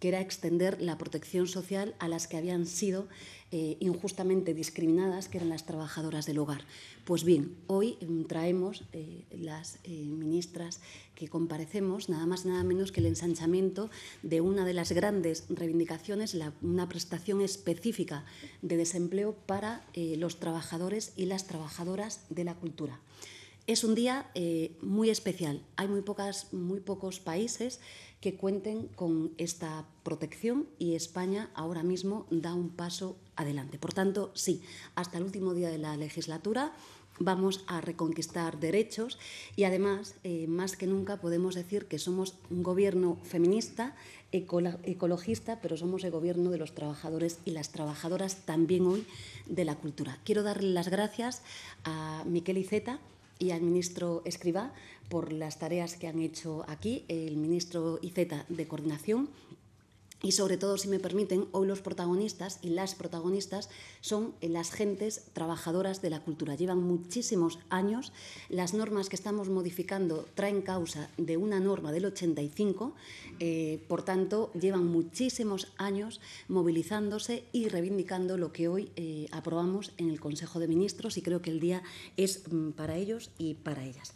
que era extender la protección social a las que habían sido eh, injustamente discriminadas, que eran las trabajadoras del hogar. Pues bien, hoy mm, traemos eh, las eh, ministras que comparecemos, nada más y nada menos que el ensanchamiento de una de las grandes reivindicaciones, una prestación específica de desempleo para los trabajadores y las trabajadoras de la cultura. Es un día eh, muy especial. Hay muy, pocos países que cuenten con esta protección y España ahora mismo da un paso adelante. Por tanto, sí, hasta el último día de la legislatura vamos a reconquistar derechos y además, eh, más que nunca, podemos decir que somos un gobierno feminista, ecologista, pero somos el gobierno de los trabajadores y las trabajadoras también hoy de la cultura. Quiero darle las gracias a Miquel Iceta y al ministro Escribá por las tareas que han hecho aquí, el ministro IZ de Coordinación y sobre todo, si me permiten, hoy los protagonistas y las protagonistas son las gentes trabajadoras de la cultura. Llevan muchísimos años. Las normas que estamos modificando traen causa de una norma del 85. Eh, por tanto, llevan muchísimos años movilizándose y reivindicando lo que hoy eh, aprobamos en el Consejo de Ministros y creo que el día es mm, para ellos y para ellas.